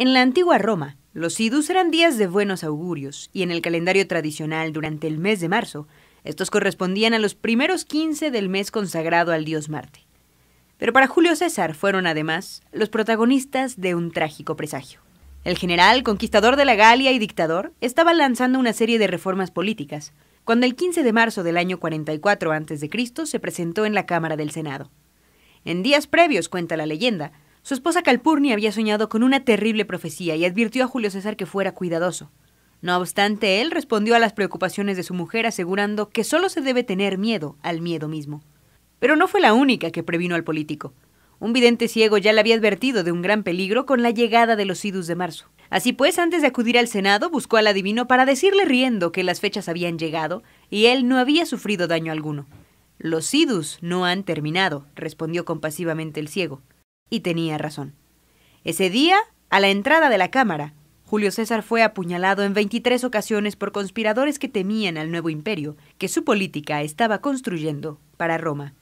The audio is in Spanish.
En la antigua Roma, los idus eran días de buenos augurios, y en el calendario tradicional durante el mes de marzo, estos correspondían a los primeros 15 del mes consagrado al dios Marte. Pero para Julio César fueron además los protagonistas de un trágico presagio. El general, conquistador de la Galia y dictador, estaba lanzando una serie de reformas políticas, cuando el 15 de marzo del año 44 a.C. se presentó en la Cámara del Senado. En días previos, cuenta la leyenda, su esposa Calpurnia había soñado con una terrible profecía y advirtió a Julio César que fuera cuidadoso. No obstante, él respondió a las preocupaciones de su mujer asegurando que solo se debe tener miedo al miedo mismo. Pero no fue la única que previno al político. Un vidente ciego ya le había advertido de un gran peligro con la llegada de los idus de marzo. Así pues, antes de acudir al Senado, buscó al adivino para decirle riendo que las fechas habían llegado y él no había sufrido daño alguno. Los idus no han terminado, respondió compasivamente el ciego. Y tenía razón. Ese día, a la entrada de la Cámara, Julio César fue apuñalado en 23 ocasiones por conspiradores que temían al nuevo imperio que su política estaba construyendo para Roma.